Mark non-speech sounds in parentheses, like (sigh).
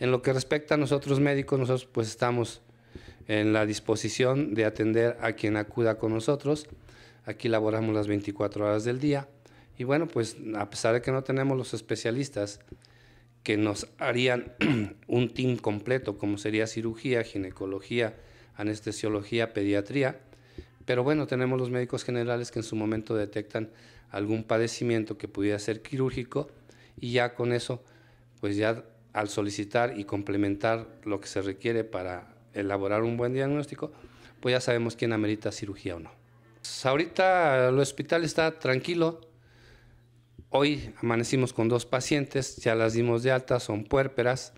En lo que respecta a nosotros médicos, nosotros pues estamos en la disposición de atender a quien acuda con nosotros. Aquí laboramos las 24 horas del día. Y bueno, pues a pesar de que no tenemos los especialistas que nos harían (clears throat) un team completo, como sería cirugía, ginecología, anestesiología, pediatría, pero bueno, tenemos los médicos generales que en su momento detectan algún padecimiento que pudiera ser quirúrgico y ya con eso pues ya al solicitar y complementar lo que se requiere para elaborar un buen diagnóstico, pues ya sabemos quién amerita cirugía o no. Pues ahorita el hospital está tranquilo. Hoy amanecimos con dos pacientes, ya las dimos de alta, son puérperas.